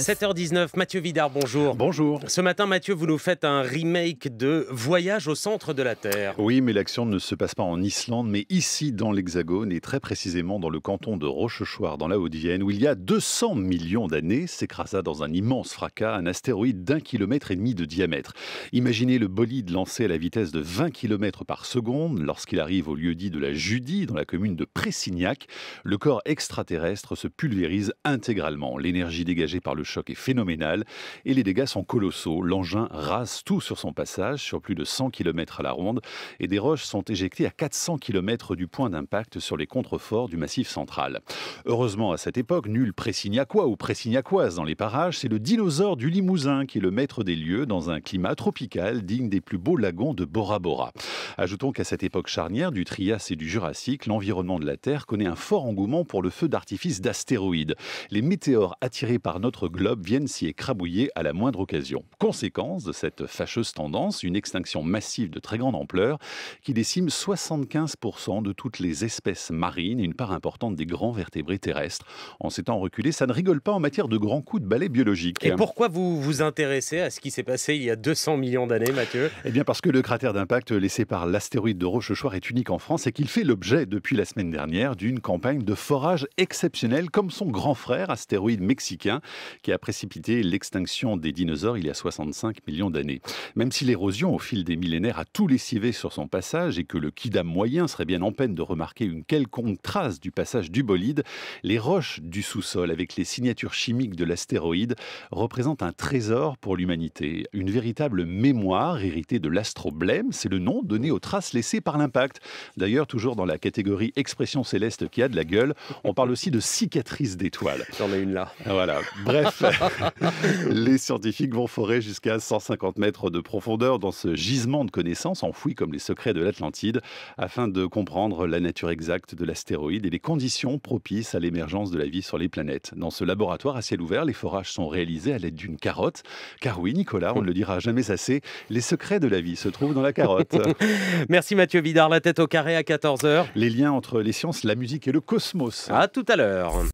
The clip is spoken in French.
7h19, Mathieu Vidard, bonjour. Bonjour. Ce matin, Mathieu, vous nous faites un remake de Voyage au centre de la Terre. Oui, mais l'action ne se passe pas en Islande, mais ici dans l'Hexagone et très précisément dans le canton de Rochechouart, dans la Haute-Vienne, où il y a 200 millions d'années s'écrasa dans un immense fracas un astéroïde d'un kilomètre et demi de diamètre. Imaginez le bolide lancé à la vitesse de 20 km par seconde lorsqu'il arrive au lieu-dit de la Judie, dans la commune de Pressignac. Le corps extraterrestre se pulvérise intégralement. L'énergie dégagée par le choc est phénoménal et les dégâts sont colossaux. L'engin rase tout sur son passage, sur plus de 100 km à la ronde, et des roches sont éjectées à 400 km du point d'impact sur les contreforts du massif central. Heureusement, à cette époque, nul Pressignacois ou Pressignacoise dans les parages, c'est le dinosaure du Limousin qui est le maître des lieux dans un climat tropical digne des plus beaux lagons de Bora Bora. Ajoutons qu'à cette époque charnière du Trias et du Jurassique, l'environnement de la Terre connaît un fort engouement pour le feu d'artifice d'astéroïdes. Les météores attirés par notre globe globe viennent s'y écrabouiller à la moindre occasion. Conséquence de cette fâcheuse tendance, une extinction massive de très grande ampleur qui décime 75% de toutes les espèces marines et une part importante des grands vertébrés terrestres. En s'étant reculé, ça ne rigole pas en matière de grands coups de balai biologique. Et pourquoi vous vous intéressez à ce qui s'est passé il y a 200 millions d'années, Mathieu Eh bien parce que le cratère d'impact laissé par l'astéroïde de Rochechouart est unique en France et qu'il fait l'objet depuis la semaine dernière d'une campagne de forage exceptionnelle comme son grand frère astéroïde mexicain qui a précipité l'extinction des dinosaures il y a 65 millions d'années. Même si l'érosion au fil des millénaires a tout lessivé sur son passage et que le kidam moyen serait bien en peine de remarquer une quelconque trace du passage du bolide, les roches du sous-sol avec les signatures chimiques de l'astéroïde représentent un trésor pour l'humanité, une véritable mémoire héritée de l'astroblème, c'est le nom donné aux traces laissées par l'impact. D'ailleurs, toujours dans la catégorie expression céleste qui a de la gueule, on parle aussi de cicatrices d'étoiles. J'en ai une là. Voilà. Bref, les scientifiques vont forer jusqu'à 150 mètres de profondeur dans ce gisement de connaissances enfoui comme les secrets de l'Atlantide afin de comprendre la nature exacte de l'astéroïde et les conditions propices à l'émergence de la vie sur les planètes. Dans ce laboratoire à ciel ouvert, les forages sont réalisés à l'aide d'une carotte. Car oui, Nicolas, on ne le dira jamais assez, les secrets de la vie se trouvent dans la carotte. Merci Mathieu Vidard, la tête au carré à 14h. Les liens entre les sciences, la musique et le cosmos. À tout à l'heure.